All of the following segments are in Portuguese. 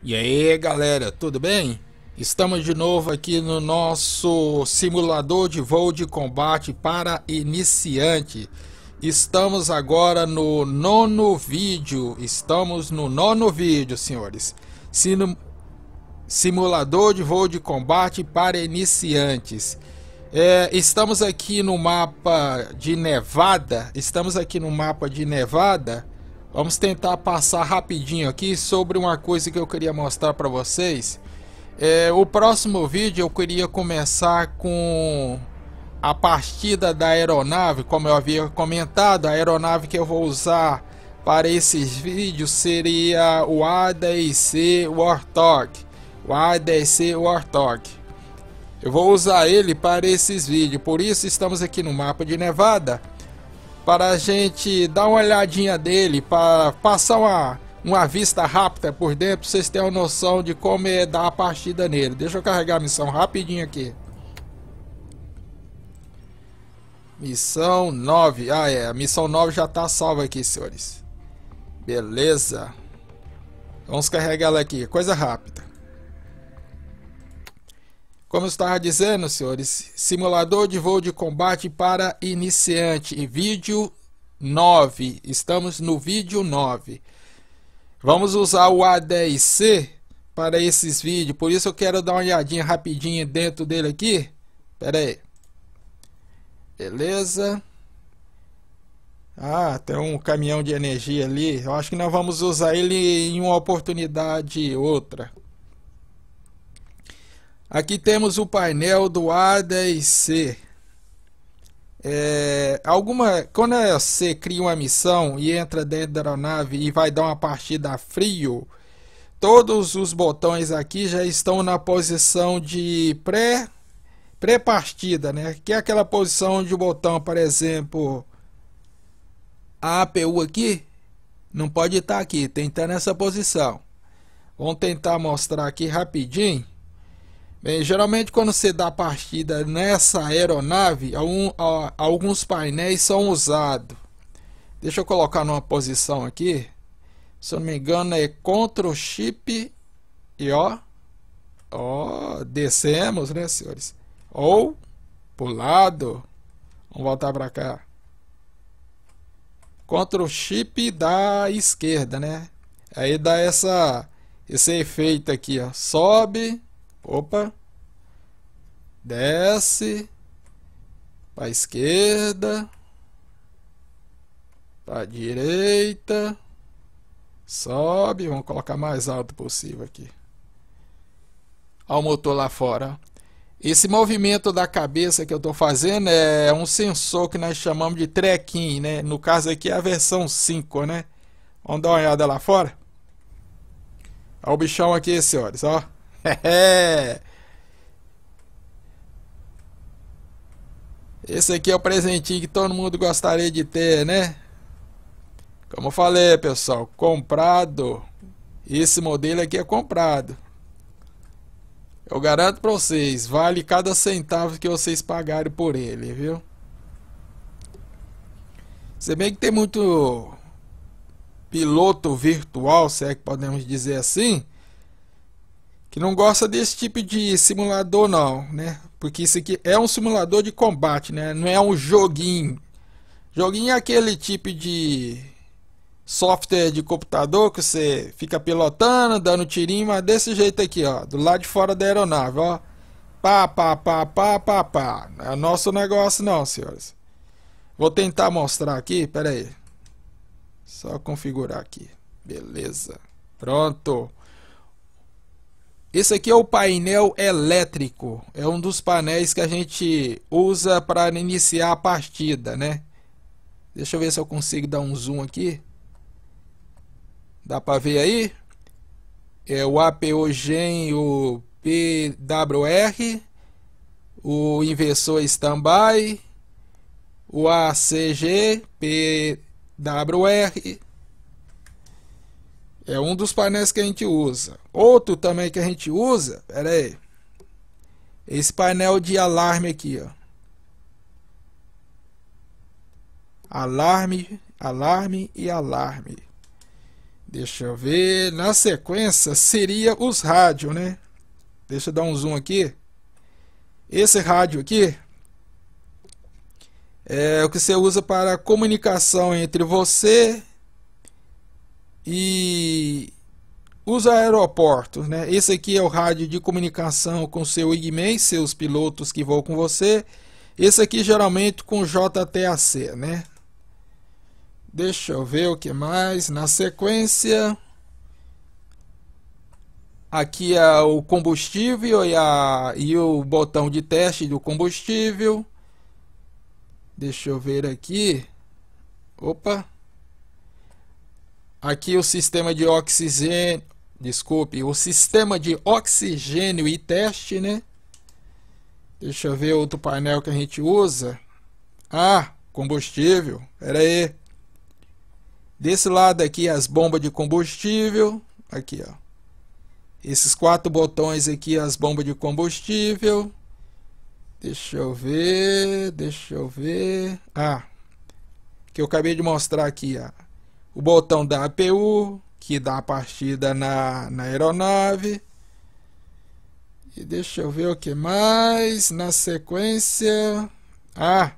E aí galera, tudo bem? Estamos de novo aqui no nosso simulador de voo de combate para iniciante. Estamos agora no nono vídeo, estamos no nono vídeo, senhores. Sino... Simulador de voo de combate para iniciantes. É, estamos aqui no mapa de Nevada, estamos aqui no mapa de Nevada Vamos tentar passar rapidinho aqui sobre uma coisa que eu queria mostrar para vocês. É, o próximo vídeo eu queria começar com a partida da aeronave, como eu havia comentado, a aeronave que eu vou usar para esses vídeos seria o ADC Warthog. O ADC Warthog. Eu vou usar ele para esses vídeos, por isso estamos aqui no mapa de Nevada para a gente dar uma olhadinha dele, para passar uma, uma vista rápida por dentro, para vocês terem uma noção de como é dar a partida nele. Deixa eu carregar a missão rapidinho aqui. Missão 9. Ah, é. A missão 9 já está salva aqui, senhores. Beleza. Vamos carregar ela aqui. Coisa rápida. Como eu estava dizendo, senhores, simulador de voo de combate para iniciante, vídeo 9. Estamos no vídeo 9. Vamos usar o A10C para esses vídeos, por isso eu quero dar uma olhadinha rapidinha dentro dele aqui. Pera aí. Beleza. Ah, tem um caminhão de energia ali. Eu acho que nós vamos usar ele em uma oportunidade outra. Aqui temos o painel do A10C. É, alguma, quando você é cria uma missão e entra dentro da aeronave e vai dar uma partida a frio, todos os botões aqui já estão na posição de pré pré-partida, né? Que é aquela posição de botão, por exemplo, a APU aqui não pode estar tá aqui, tem que estar tá nessa posição. Vamos tentar mostrar aqui rapidinho. Bem, é, geralmente quando você dá partida nessa aeronave, algum, alguns painéis são usados. Deixa eu colocar numa posição aqui. Se eu não me engano é Ctrl Shift e ó, ó, descemos, né, senhores? Ou pro lado. Vamos voltar para cá. Ctrl Shift da esquerda, né? Aí dá essa esse efeito aqui, ó. Sobe, Opa. Desce. Para esquerda. Para direita. Sobe. Vamos colocar mais alto possível aqui. Olha o motor lá fora. Esse movimento da cabeça que eu estou fazendo é um sensor que nós chamamos de trekking, né? No caso aqui é a versão 5, né? Vamos dar uma olhada lá fora? Olha o bichão aqui, senhores, ó. Esse aqui é o presentinho que todo mundo gostaria de ter, né? Como eu falei, pessoal, comprado. Esse modelo aqui é comprado. Eu garanto para vocês, vale cada centavo que vocês pagarem por ele, viu? Se bem que tem muito piloto virtual, se é que podemos dizer assim, que não gosta desse tipo de simulador não, né? Porque isso aqui é um simulador de combate, né? Não é um joguinho. Joguinho é aquele tipo de software de computador que você fica pilotando, dando tirinho, mas desse jeito aqui, ó, do lado de fora da aeronave, ó. Pá, pá, pá, pá, pá, pá. Não é nosso negócio não, senhores. Vou tentar mostrar aqui, pera aí. Só configurar aqui. Beleza. Pronto. Esse aqui é o painel elétrico, é um dos painéis que a gente usa para iniciar a partida, né? Deixa eu ver se eu consigo dar um zoom aqui. Dá para ver aí? É o APOGEN, o PWR, o inversor standby, o ACG, PWR, é um dos painéis que a gente usa. Outro também que a gente usa, pera aí. Esse painel de alarme aqui, ó. Alarme, alarme e alarme. Deixa eu ver. Na sequência seria os rádios, né? Deixa eu dar um zoom aqui. Esse rádio aqui é o que você usa para comunicação entre você e os aeroportos, né? Esse aqui é o rádio de comunicação com seu Igman, seus pilotos que voam com você. Esse aqui geralmente com JTAC, né? Deixa eu ver o que mais. Na sequência, aqui é o combustível e, a, e o botão de teste do combustível. Deixa eu ver aqui. Opa! Aqui o sistema de oxigênio, desculpe, o sistema de oxigênio e teste, né? Deixa eu ver outro painel que a gente usa. Ah, combustível. Pera aí. Desse lado aqui as bombas de combustível, aqui ó. Esses quatro botões aqui as bombas de combustível. Deixa eu ver, deixa eu ver. Ah, que eu acabei de mostrar aqui, ó o botão da APU, que dá a partida na, na aeronave. E deixa eu ver o que mais. Na sequência. Ah!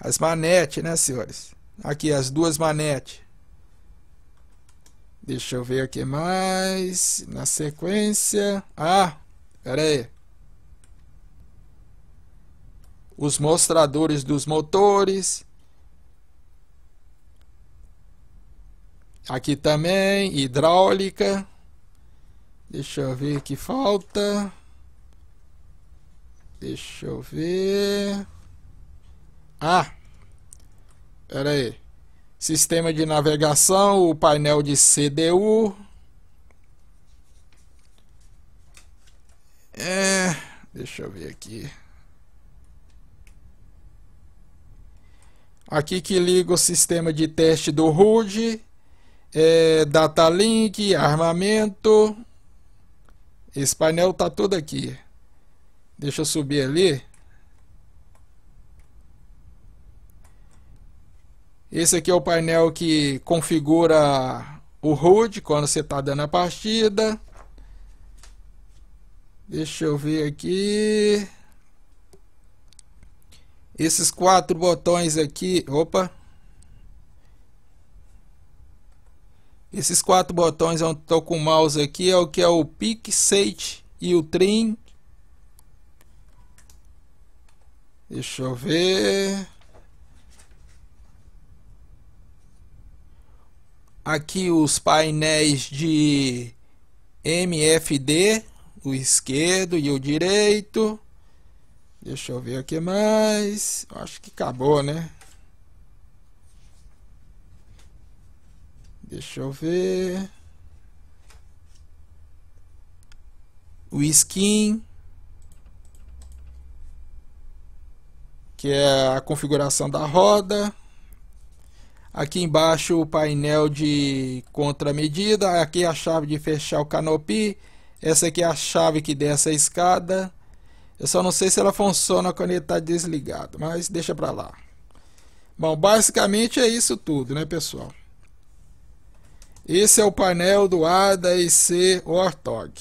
As manetes, né, senhores? Aqui, as duas manetes. Deixa eu ver o que mais. Na sequência. Ah! Pera aí. Os mostradores dos motores Aqui também, hidráulica. Deixa eu ver que falta. Deixa eu ver. Ah! Pera aí. Sistema de navegação, o painel de CDU. É, deixa eu ver aqui. Aqui que liga o sistema de teste do RUDE é, Link, armamento. Esse painel tá todo aqui. Deixa eu subir ali. Esse aqui é o painel que configura o HUD quando você está dando a partida. Deixa eu ver aqui. Esses quatro botões aqui, opa, Esses quatro botões onde estou com o mouse aqui é o que é o pick, state e o trim. Deixa eu ver. Aqui os painéis de MFD, o esquerdo e o direito. Deixa eu ver o que mais. Acho que acabou, né? Deixa eu ver. O skin. Que é a configuração da roda. Aqui embaixo o painel de contramedida. Aqui é a chave de fechar o canopy. Essa aqui é a chave que desce a escada. Eu só não sei se ela funciona quando ele está desligado, mas deixa para lá. Bom, basicamente é isso tudo, né, pessoal? Esse é o painel do ADIC Ortog.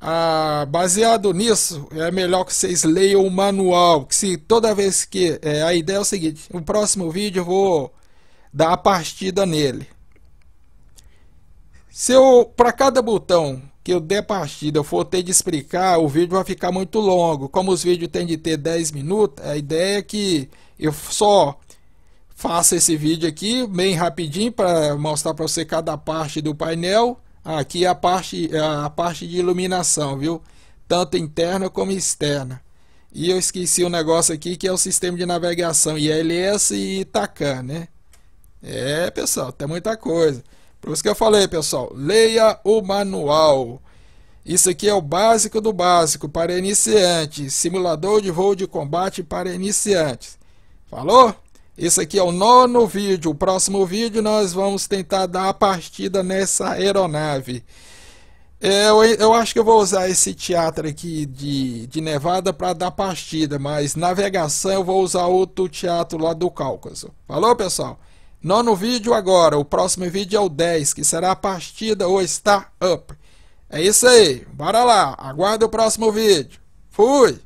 Ah, baseado nisso, é melhor que vocês leiam o manual. Que se toda vez que. É, a ideia é o seguinte: no próximo vídeo eu vou dar a partida nele. Se eu, para cada botão que eu der partida, eu for ter de explicar, o vídeo vai ficar muito longo. Como os vídeos têm de ter 10 minutos, a ideia é que eu só faça esse vídeo aqui bem rapidinho para mostrar para você cada parte do painel. Aqui é a parte, é a parte de iluminação, viu? Tanto interna como externa. E eu esqueci um negócio aqui que é o sistema de navegação ILS e Itacan, né? É, pessoal, tem muita coisa. Por isso que eu falei, pessoal, leia o manual. Isso aqui é o básico do básico para iniciantes. Simulador de voo de combate para iniciantes. Falou? Esse aqui é o nono vídeo. O próximo vídeo nós vamos tentar dar a partida nessa aeronave. É, eu, eu acho que eu vou usar esse teatro aqui de, de Nevada para dar partida, mas navegação eu vou usar outro teatro lá do Cáucaso. Falou, pessoal? Nono vídeo agora. O próximo vídeo é o 10, que será a partida ou Star Up. É isso aí. Bora lá. Aguarda o próximo vídeo. Fui!